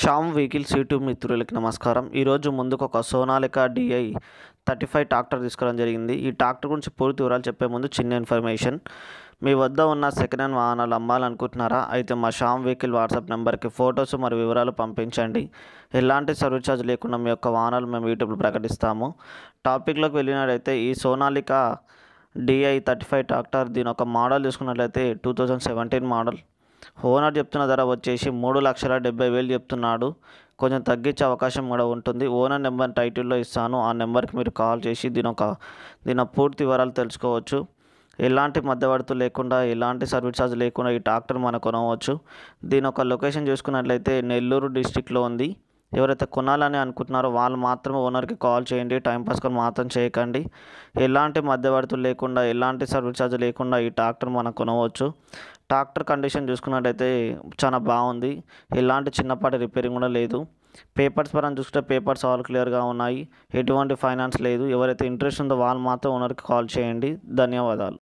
Shyam vehicles YouTube మిత్రులకి నమస్కారం ఈరోజు ముందుకు ఒక Sonalika DI thirty five tractor తీసుకోవడం జరిగింది ఈ ట్రాక్టర్ గురించి పూర్తి వివరాలు చెప్పే ముందు చిన్న ఇన్ఫర్మేషన్ మీ వద్ద ఉన్న సెకండ్ హ్యాండ్ వాహనాలు అమ్మాలనుకుంటున్నారా అయితే మా షామ్ వెహికల్ వాట్సాప్ నెంబర్కి ఫొటోస్ మరియు వివరాలు పంపించండి ఎలాంటి సర్వీస్ ఛార్జ్ లేకుండా మీ యొక్క వాహనాలు మేము యూట్యూబ్లో ప్రకటిస్తాము టాపిక్లోకి వెళ్ళినట్లయితే ఈ Sonalika DI thirty five tractor దీని ఒక మోడల్ చూసుకున్నట్లయితే two thousand seventeen model owner చెప్తున్న ధర వచ్చేసి మూడు లక్షల డెబ్బై వేలు చెప్తున్నాడు కొంచెం తగ్గించే అవకాశం కూడా ఉంటుంది ఓనర్ నెంబర్ టైటిల్లో ఇస్తాను ఆ నెంబర్కి మీరు కాల్ చేసి దీని ఒక దీని పూర్తి వివరాలు తెలుసుకోవచ్చు ఎలాంటి మధ్యవర్తులు లేకుండా ఎలాంటి సర్వీస్ ఛార్జ్ లేకుండా ఈ ట్రాక్టర్ మనం కొనవచ్చు దీని ఒక లొకేషన్ చూసుకున్నట్లయితే నెల్లూరు డిస్టిక్లో ఉంది ఎవరైతే కొనాలని అనుకుంటున్నారో వాళ్ళు మాత్రం ఓనర్కి కాల్ చేయండి టైంపాస్గా మాత్రం చేయకండి ఎలాంటి మధ్యవర్తులు లేకుండా ఎలాంటి సర్వీస్ ఛార్జ్ లేకుండా ఈ ట్రాక్టర్ మనం కొనవచ్చు ట్రాక్టర్ కండిషన్ చూసుకున్నట్టయితే చాలా బాగుంది ఎలాంటి చిన్నపాటి రిపేరింగ్ కూడా లేదు పేపర్స్ పరం చూస్తే పేపర్స్ ఆల్ క్లియర్గా ఉన్నాయి ఎటువంటి ఫైనాన్స్ లేదు ఎవరైతే ఇంట్రెస్ట్ ఉందో వాళ్ళు మాత్రం ఓనర్కి కాల్ చేయండి ధన్యవాదాలు